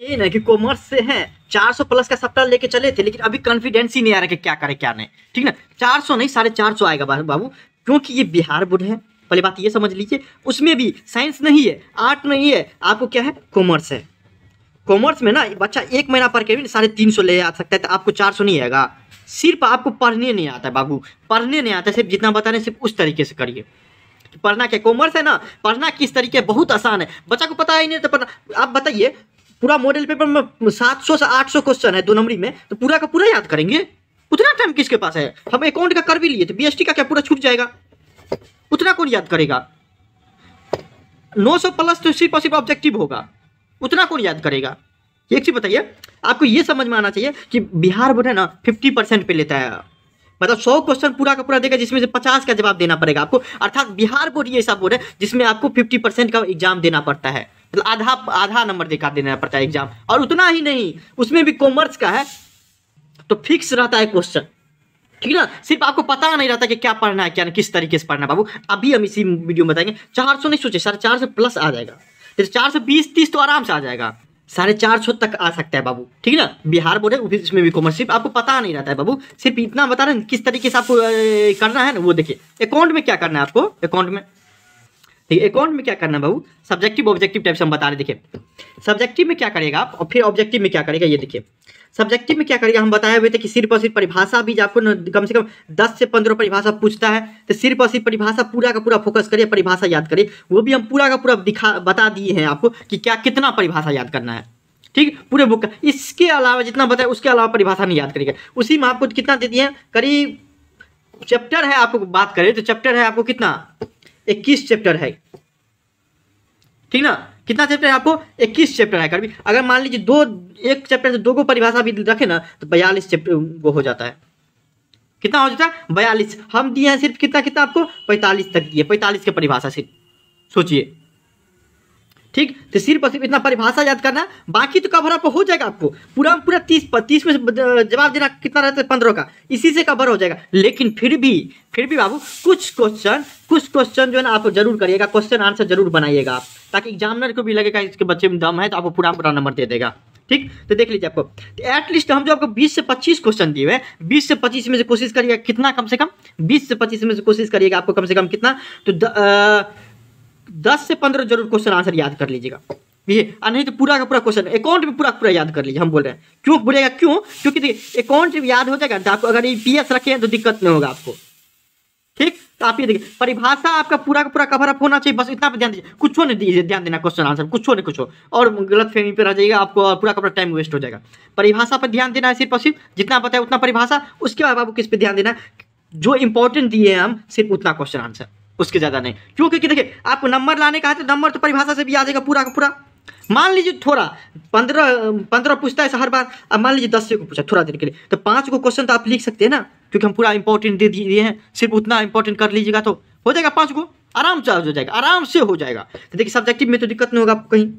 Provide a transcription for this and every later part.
ये ना कि कॉमर्स से हैं 400 प्लस का सप्ताह लेके चले थे लेकिन अभी कॉन्फिडेंस ही नहीं आ रहा कि क्या करें क्या नहीं ठीक ना 400 नहीं साढ़े चार सौ आएगा बाबू क्योंकि ये बिहार बोर्ड है पहले बात ये समझ लीजिए उसमें भी साइंस नहीं है आर्ट नहीं है आपको क्या है कॉमर्स है कॉमर्स में ना बच्चा एक महीना पढ़ के भी साढ़े तीन सौ ले आ सकता है तो आपको चार सौ नहीं आएगा सिर्फ आपको पढ़ने नहीं आता है बाबू पढ़ने नहीं आता सिर्फ जितना बता रहे सिर्फ उस तरीके से करिए पढ़ना क्या कॉमर्स है ना पढ़ना किस तरीके बहुत आसान है बच्चा को पता ही नहीं तो पढ़ना आप बताइए पूरा मॉडल पेपर में सात सौ से आठ सौ क्वेश्चन है दो नंबरी में तो पूरा का पूरा याद करेंगे उतना टाइम किसके पास है हम अकाउंट का कर भी लिए तो बीएसटी का क्या पूरा छूट जाएगा उतना कौन याद करेगा नौ सौ प्लस तो सिर्फ और सिर्फ ऑब्जेक्टिव होगा उतना कौन याद करेगा एक चीज़ बताइए आपको यह समझ में आना चाहिए कि बिहार बोर्ड है ना फिफ्टी परसेंट पे लेता है मतलब सौ क्वेश्चन पूरा का पूरा देगा जिसमें से पचास का जवाब देना पड़ेगा आपको अर्थात बिहार बोर्ड ये ऐसा बोर्ड है जिसमें आपको फिफ्टी परसेंट का एग्जाम देना पड़ता है आधा आधा नंबर दिखा देना पड़ता है एग्जाम और उतना ही नहीं उसमें भी कॉमर्स का है तो फिक्स रहता है क्वेश्चन ठीक ना सिर्फ आपको पता नहीं रहता कि क्या पढ़ना है क्या किस तरीके से पढ़ना है बाबू अभी हम इसी वीडियो में बताएंगे चार सौ नहीं सोचे साढ़े चार सौ प्लस आ जाएगा चार सौ बीस तीस तो आराम से आ जाएगा साढ़े चार सौ तक आ सकता है बाबू ठीक ना बिहार बोर्ड है इसमें भी कॉमर्स सिर्फ आपको पता नहीं रहता है बाबू सिर्फ इतना बता रहे किस तरीके से आपको करना है ना वो देखिए अकाउंट में क्या करना है आपको अकाउंट में ठीक है अकाउंट में क्या करना बहू सब्जेक्टिव ऑब्जेक्टिव टाइप से हम बता रहे देखिए सब्जेक्टिव में क्या करेगा आप और फिर ऑब्जेक्टिव में क्या करेगा ये देखिए सब्जेक्टिव में क्या करेगा हम बताए हुए थे कि सिर्फ और सिर्फ परिभाषा भी आपको कम से कम दस से पंद्रह परिभाषा पूछता है तो सिर्फ और सिर्फ परिभाषा पूरा का पूरा फोकस करिए परिभाषा याद करिए वो भी हम पूरा का पूरा दिखा बता दिए हैं आपको कि क्या कितना परिभाषा याद करना है ठीक पूरे बुक का इसके अलावा जितना बताया उसके अलावा परिभाषा नहीं याद करेगा उसी में आपको कितना दे दिए करीब चैप्टर है आपको बात करें तो चैप्टर है आपको कितना इक्कीस चैप्टर है ठीक ना कितना चैप्टर है आपको इक्कीस चैप्टर है कभी अगर मान लीजिए दो एक चैप्टर से दो को परिभाषा भी रखे ना तो बयालीस चैप्टर वो हो जाता है कितना हो जाता है बयालीस हम दिए हैं सिर्फ कितना कितना आपको पैंतालीस तक दिए पैंतालीस के परिभाषा सिर्फ सोचिए ठीक तो सिर्फ और सिर्फ इतना परिभाषा याद करना बाकी तो कवर अप हो जाएगा आपको पूरा पूरा तीस तीस में जवाब देना कितना रहता है पंद्रह का इसी से कवर हो जाएगा लेकिन फिर भी फिर भी बाबू कुछ क्वेश्चन कुछ क्वेश्चन जो है ना आप जरूर करिएगा क्वेश्चन आंसर जरूर बनाइएगा आप ताकि एग्जामिनर को भी लगेगा इसके बच्चे में दम है तो आपको पूरा पूरा नंबर दे देगा ठीक तो देख लीजिए आपको तो एटलीस्ट हम जो आपको 20 से 25 क्वेश्चन दिए हुए 20 से 25 में से कोशिश करिएगा कितना कम से कम 20 से 25 में से कोशिश करिएगा आपको कम से कम कितना तो द, आ, दस से पंद्रह जरूर क्वेश्चन आंसर याद कर लीजिएगा ये नहीं तो पूरा का पूरा क्वेश्चन अकाउंट में पूरा पूरा याद कर लीजिए हम बोल रहे हैं क्यों बोलेगा क्यों क्योंकि देखिए अकाउंट याद हो जाएगा तो आपको अगर ये पी एस रखें तो दिक्कत नहीं होगा आपको ठीक तो आप ये देखिए परिभाषा आपका पूरा का पूरा कवर अप होना चाहिए बस इतना पर ध्यान दीजिए कुछ नहीं दीजिए ध्यान देना क्वेश्चन आंसर कुछ नहीं कुछ हो और गलत फहमी पर रह जाएगा आपको और पूरा का पूरा टाइम वेस्ट हो जाएगा परिभाषा पर ध्यान देना है सिर्फ और सिर्फ जितना है उतना परिभाषा उसके बाद आपको किस पर ध्यान देना जो इंपॉर्टेंट दिए हम सिर्फ उतना क्वेश्चन आंसर उसके ज़्यादा नहीं क्यों क्योंकि देखिए आपको नंबर लाने का है तो नंबर तो परिभाषा से भी आ जाएगा पूरा का पूरा मान लीजिए थोड़ा पंद्रह पंद्रह पूछता है हर बार अब मान लीजिए दस को पूछा थोड़ा देर के लिए तो पाँच को क्वेश्चन तो आप लिख सकते हैं ना क्योंकि हम पूरा इंपॉर्टेंट दे दिए हैं सिर्फ उतना इंपॉर्टेंट कर लीजिएगा तो हो जाएगा पाँच को आराम से हो जाएगा आराम से हो जाएगा तो देखिए सब्जेक्टिव में तो दिक्कत नहीं होगा आपको कहीं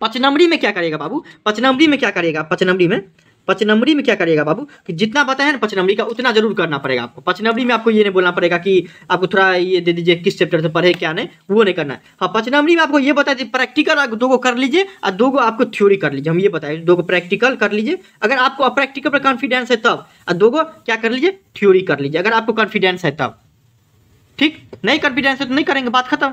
पचनमरी में क्या करेगा बाबू पचनमरी में क्या करेगा पचनमरी में पचनमरी में क्या करिएगा बाबू कि जितना बताए ना पचनमरी का उतना जरूर करना पड़ेगा आपको पचनमरी में आपको ये नहीं बोलना पड़ेगा कि आपको थोड़ा ये दे दीजिए किस चैप्टर से पढ़े क्या नहीं वो नहीं करना है हाँ पचनमरी में आपको ये बता दीजिए प्रैक्टिकल आप दो को कर लीजिए और दो को आपको थ्योरी कर लीजिए हम ये बताए दो को प्रैक्टिकल कर लीजिए अगर आपको प्रैक्टिकल पर कॉन्फिडेंस है तब और दो को क्या कर लीजिए थ्योरी कर लीजिए अगर आपको कॉन्फिडेंस है तब ठीक नहीं कॉन्फिडेंस है तो नहीं करेंगे बात खत्म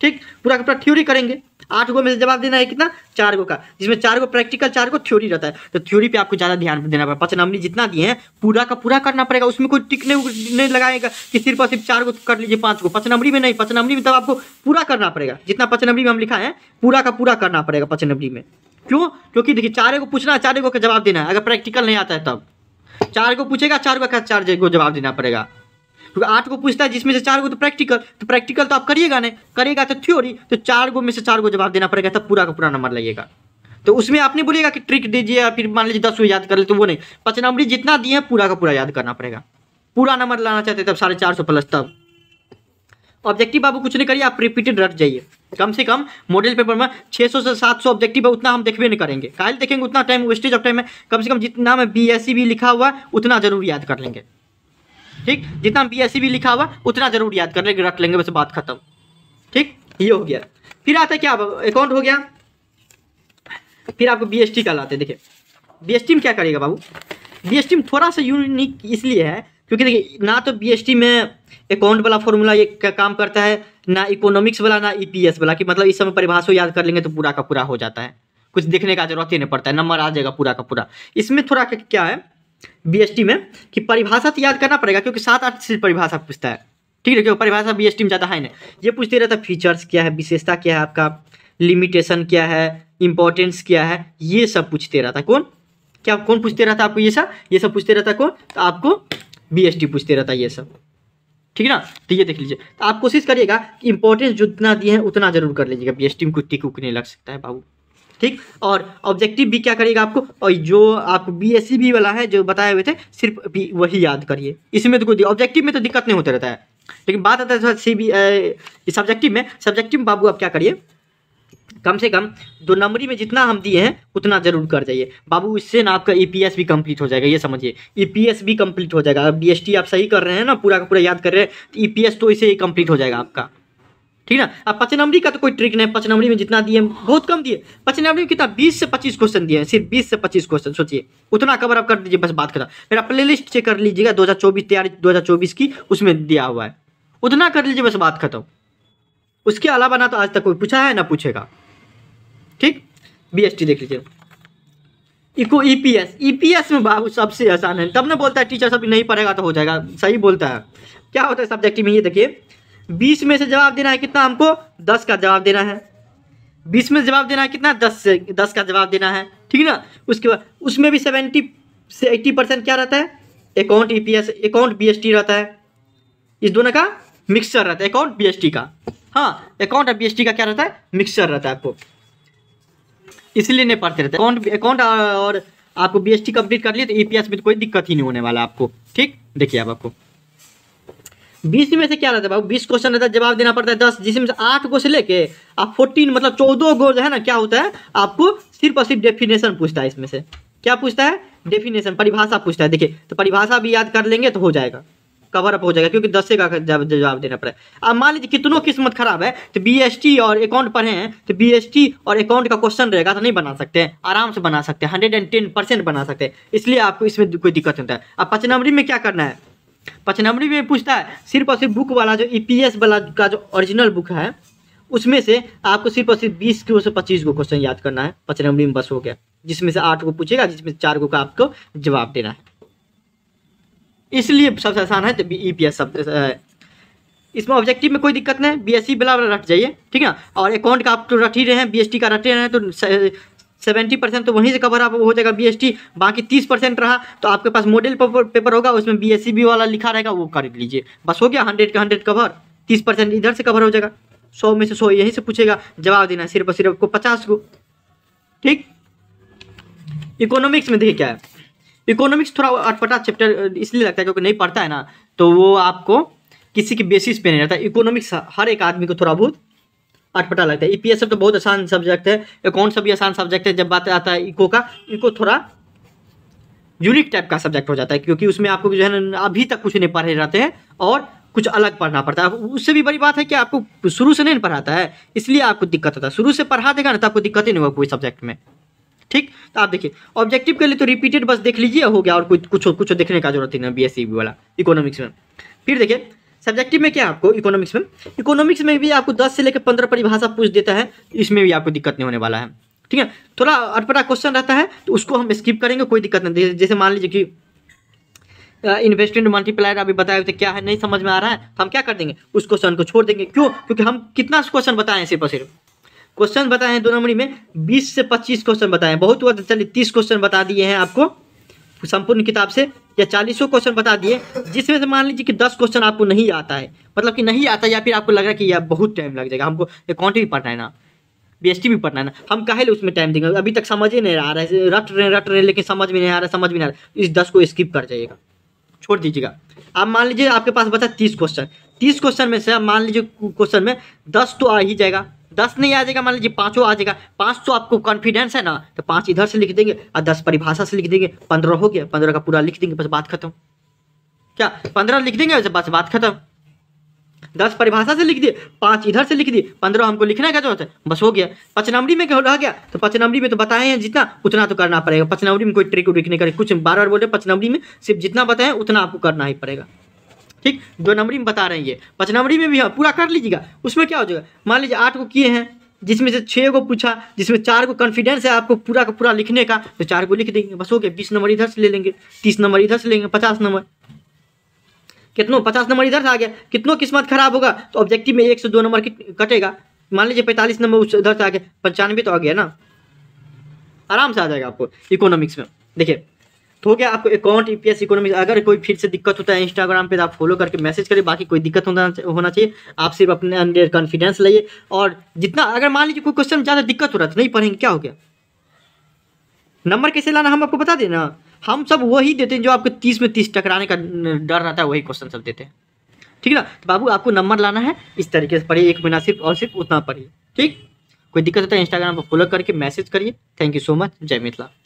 ठीक पूरा का पूरा थ्योरी करेंगे आठ गो में से जवाब देना है कितना चार गो का जिसमें चार गो प्रैक्टिकल चार गो थ्योरी रहता है तो थ्योरी पे आपको ज़्यादा ध्यान देना पड़ेगा पचन अमनी जितना दिए हैं पूरा का पूरा करना पड़ेगा उसमें कोई टिकने नहीं लगाएगा कि सिर्फ और सिर्फ चार गो कर लीजिए पाँच गो पचन अमरी में नहीं पचन अमरी में तब तो आपको पूरा करना पड़ेगा जितना पचन अमरी में हम लिखा है पूरा का पूरा करना पड़ेगा पचन अमरी में क्यों क्योंकि देखिए चार गो पूछना है गो का जवाब देना है अगर प्रैक्टिकल नहीं आता है तब चार गो पूछेगा चार गो का चार गो जवाब देना पड़ेगा तो आठ को पूछता है जिसमें से चार गो तो प्रैक्टिकल तो प्रैक्टिकल तो आप करिएगा नहीं करिएगा तो थ्योरी तो चार गो में से चार गो जवाब देना पड़ेगा तब पूरा का पूरा नंबर लगेगा तो उसमें आपने बोलेगा कि ट्रिक दीजिए या फिर मान लीजिए दस याद कर ले तो वो नहीं पच नंबर जितना दिए हैं पूरा का पूरा याद करना पड़ेगा पूरा नंबर लाना चाहते तब साढ़े चार सौ प्लस तब ऑब्जेक्टिव बाबू कुछ नहीं करिए आप रिपीटेड रट जाइए कम से कम मॉडल पेपर में 600 से 700 ऑब्जेक्टिव है उतना हम देखे नहीं करेंगे कायल देखेंगे उतना टाइम वेस्टेज ऑफ टाइम है कम से कम जितना में बी भी e लिखा हुआ है उतना जरूर याद कर लेंगे ठीक जितना सी e भी लिखा हुआ उतना जरूर याद कर लेंगे रख लेंगे वैसे बात खत्म ठीक ये हो गया फिर आता है क्या अकाउंट हो गया फिर आपको बी एस टी का लाते हैं देखिए बी एस टी में क्या करेगा बाबू बी एस टी में थोड़ा सा यूनिक इसलिए है क्योंकि देखिए ना तो बी एस टी में अकाउंट वाला फॉर्मूला ये का काम करता है ना इकोनॉमिक्स वाला ना ई पी एस वाला कि मतलब इस समय परिभाषा याद कर लेंगे तो पूरा का पूरा हो जाता है कुछ देखने का जरूरत ही नहीं पड़ता है नंबर आ जाएगा पूरा का पूरा इसमें थोड़ा क्या है बीएसटी में कि परिभाषा तो याद करना पड़ेगा क्योंकि सात आठ सिर्फ परिभाषा पूछता है ठीक है क्योंकि परिभाषा बी में ज़्यादा है ना ये पूछते रहता है फीचर्स क्या है विशेषता क्या है आपका लिमिटेशन क्या है इंपॉर्टेंस क्या है ये सब पूछते रहता है कौन क्या कौन पूछते रहता है आपको ये सब ये सब पूछते रहता है कौन तो आपको बी पूछते रहता है ये सब ठीक है ना तो ये देख लीजिए तो आप कोशिश करिएगा कि इंपॉर्टेंस जितना दिए हैं उतना जरूर कर लीजिएगा बी एस टी में कुछ टिक नहीं लग सकता है बाबू ठीक और ऑब्जेक्टिव भी क्या करिएगा आपको और जो आप बी एस सी बी वाला है जो बताए हुए थे सिर्फ भी वही याद करिए इसमें तो कोई ऑब्जेक्टिव में तो दिक्कत नहीं होता रहता है लेकिन बात आता है सी बी सब्जेक्टिव में सब्जेक्टिव बाबू आप क्या करिए कम से कम दो नंबरी में जितना हम दिए हैं उतना जरूर कर जाइए बाबू इससे ना आपका ई e भी कंप्लीट हो जाएगा ये समझिए ई e भी कंप्लीट हो जाएगा बी आप सही कर रहे हैं ना पूरा का पूरा याद कर रहे हैं तो ई e तो इसे ही कंप्लीट हो जाएगा आपका ठीक ना अब पचनवरी का तो कोई ट्रिक नहीं पचनवरी में जितना दिए बहुत कम दिए पचनवरी में कितना बीस से पच्चीस क्वेश्चन दिए हैं सिर्फ बीस से पच्चीस क्वेश्चन सोचिए उतना कवर अप कर दीजिए बस बात खत्म मेरा प्लेलिस्ट चेक कर लीजिएगा 2024 तैयारी 2024 की उसमें दिया हुआ है उतना कर लीजिए बस बात खत्म उसके अलावा ना तो आज तक कोई पूछा है ना पूछेगा ठीक बी देख लीजिए eco E P S E P S में बाबू सबसे आसान है तब ना बोलता है टीचर सब नहीं पढ़ेगा तो हो जाएगा सही बोलता है क्या होता है सब्जेक्ट में ये देखिए बीस में से जवाब देना है कितना हमको दस का जवाब देना है बीस में जवाब देना है कितना दस से दस का जवाब देना है ठीक ना उसके बाद उसमें भी सेवेंटी से एट्टी परसेंट क्या रहता है account E P S account B S T रहता है इस दोनों का मिक्सचर रहता है अकाउंट बी एस टी का हाँ अकाउंट और बी एस टी का क्या रहता है मिक्सचर रहता है आपको इसलिए नहीं पढ़ते रहते अकाउंट अकाउंट और आपको बी एस टी कंप्लीट कर लिए तो ई पी एस में तो कोई दिक्कत ही नहीं होने वाला आपको ठीक देखिए आप आपको बीस में से क्या रहता है बाबू बीस क्वेश्चन रहता है जवाब देना पड़ता है दस जिसमें से आठ गो से लेके आप फोर्टीन मतलब चौदह गो जो है ना क्या होता है आपको सिर्फ और सिर्फ डेफिनेशन पूछता है इसमें से क्या पूछता है डेफिनेशन परिभाषा पूछता है देखिए तो परिभाषा भी याद कर लेंगे तो हो जाएगा कवर अप हो जाएगा क्योंकि दस का जवाब देना पड़ा अब मान लीजिए कितनों किस्मत खराब है तो बी और अकाउंट पढ़े हैं तो बी और अकाउंट का क्वेश्चन रहेगा तो नहीं बना सकते आराम से बना सकते हैं हंड्रेड एंड टेन परसेंट बना सकते हैं इसलिए आपको इसमें कोई दिक्कत नहीं होता है अब पचनवरी में क्या करना है पचनवरी में पूछता है सिर्फ और सिर्फ बुक वाला जो ई e वाला का जो ओरिजिनल बुक है उसमें से आपको सिर्फ और सिर्फ बीस को से पच्चीस को क्वेश्चन याद करना है पचनवरी में बस हो गया जिसमें से आठ को पूछेगा जिसमें चार को का आपको जवाब देना है इसलिए सबसे आसान है तो ई पी एस इसमें ऑब्जेक्टिव में कोई दिक्कत नहीं बी एस सी वाला रट जाइए ठीक है और अकाउंट का आप तो रट ही रहे हैं बी एस टी का रटे रहे हैं तो सेवेंटी परसेंट तो वहीं से कवर आप हो जाएगा बीएसटी बाकी तीस परसेंट रहा तो आपके पास मॉडल पेपर होगा उसमें बीएससी बी वाला लिखा रहेगा वो कर लीजिए बस हो गया हंड्रेड का हंड्रेड कवर तीस परसेंट इधर से कवर हो जाएगा सौ में से सौ यहीं से पूछेगा जवाब देना सिर्फ सिर्फ आपको पचास को ठीक इकोनॉमिक्स में देखिए क्या है इकोनॉमिक्स थोड़ा अटपटा चैप्टर इसलिए लगता है क्योंकि नहीं पढ़ता है ना तो वो आपको किसी के बेसिस पे नहीं रहता इकोनॉमिक्स हर एक आदमी को थोड़ा बहुत अटपटा लगता है एफ तो बहुत आसान सब्जेक्ट है अकाउंट भी आसान सब्जेक्ट है जब बात आता है इको का इको थोड़ा यूनिक टाइप का सब्जेक्ट हो जाता है क्योंकि उसमें आपको जो है ना अभी तक कुछ नहीं पढ़े रहते हैं और कुछ अलग पढ़ना पड़ता है उससे भी बड़ी बात है कि आपको शुरू से नहीं पढ़ाता है इसलिए आपको दिक्कत होता है शुरू से पढ़ा देगा ना तो आपको दिक्कत ही नहीं होगा कोई सब्जेक्ट में ठीक तो आप देखिए ऑब्जेक्टिव के लिए तो रिपीटेड बस देख लीजिए हो गया और कुछ कुछ देखने का जरूरत ही ना बी एस वाला इकोनॉमिक्स में फिर देखिए सब्जेक्टिव में क्या आपको इकोनॉमिक्स में इकोनॉमिक्स में भी आपको दस से लेकर पंद्रह परिभाषा पूछ देता है इसमें भी आपको दिक्कत नहीं होने वाला है ठीक है थोड़ा अटपटा क्वेश्चन रहता है तो उसको हम स्किप करेंगे कोई दिक्कत नहीं जैसे मान लीजिए कि इन्वेस्टमेंट मल्टीप्लायर अभी बताए थे क्या है नहीं समझ में आ रहा है तो हम क्या कर देंगे उस क्वेश्चन को छोड़ देंगे क्यों क्योंकि हम कितना क्वेश्चन बताएं सिर्फ सिर्फ क्वेश्चन बताए हैं दो नंबरी में बीस से पच्चीस क्वेश्चन बताए बहुत हुआ तो चलिए तीस क्वेश्चन बता दिए हैं आपको संपूर्ण किताब से या चालीसों क्वेश्चन बता दिए जिसमें से मान लीजिए कि दस क्वेश्चन आपको नहीं आता है मतलब कि नहीं आता या फिर आपको लग रहा है कि यार बहुत टाइम लग जाएगा हमको अकाउंट भी पढ़ना है ना बी भी पढ़ना है ना हम कहे उसमें टाइम देंगे अभी तक समझ ही नहीं आ रहा है रट रहे रट रहे लेकिन समझ में नहीं आ रहा समझ भी नहीं आ रहा इस दस को स्किप कर जाइएगा छोड़ दीजिएगा आप मान लीजिए आपके पास बचा तीस क्वेश्चन तीस क्वेश्चन में से आप मान लीजिए क्वेश्चन में दस तो आ ही जाएगा दस नहीं आ जाएगा मान लीजिए पाँचों आ जाएगा पाँच तो आपको कॉन्फिडेंस है ना तो पाँच इधर से लिख देंगे और दस परिभाषा से लिख देंगे पंद्रह हो गया पंद्रह का पूरा लिख देंगे बस बात खत्म क्या पंद्रह लिख देंगे वैसे बस बात खत्म दस परिभाषा से लिख दिए पाँच इधर से लिख दिए पंद्रह हमको लिखना क्या जरूरत है बस हो गया पचनमरी में क्या रह गया तो पचनमरी में तो बताए हैं जितना उतना तो करना पड़ेगा पचनमरी में कोई ट्रिक उरिक नहीं करेगा कुछ बार बार बोले पचनमरी में सिर्फ जितना बताएं उतना आपको करना ही पड़ेगा ठीक दो नंबरी में बता रहे हैं ये पाँच नंबरी में भी हाँ पूरा कर लीजिएगा उसमें क्या हो जाएगा मान लीजिए आठ को किए हैं जिसमें से छः को पूछा जिसमें चार को कॉन्फिडेंस है आपको पूरा का पूरा लिखने का तो चार को लिख देंगे बस हो गया बीस नंबर इधर से ले लेंगे तीस नंबर इधर से लेंगे पचास नंबर कितनों पचास नंबर इधर से आ गया कितनों किस्मत खराब होगा तो ऑब्जेक्टिव में एक से दो नंबर कटेगा मान लीजिए पैंतालीस नंबर उस उधर से आ गया पंचानवे तो आ गया ना आराम से आ जाएगा आपको इकोनॉमिक्स में देखिए तो हो गया आपको अकाउंट ईपीएस इकोनॉमिक अगर कोई फिर से दिक्कत होता है इंस्टाग्राम पे आप फॉलो करके मैसेज करें बाकी कोई दिक्कत होना होना चाहिए आप सिर्फ अपने अंदर कॉन्फिडेंस लाइए और जितना अगर मान लीजिए कोई क्वेश्चन ज़्यादा दिक्कत हो रहा था तो नहीं पढ़ेंगे क्या हो गया नंबर कैसे लाना हम आपको बता देना हम सब वही देते हैं जो आपको तीस में तीस टकराने का डर रहता है वही क्वेश्चन सब देते हैं ठीक है ना तो बाबू आपको नंबर लाना है इस तरीके से पढ़िए एक महीना सिर्फ और सिर्फ उतना पढ़िए ठीक कोई दिक्कत होता है इंस्टाग्राम पर फॉलो करके मैसेज करिए थैंक यू सो मच जय मिथिला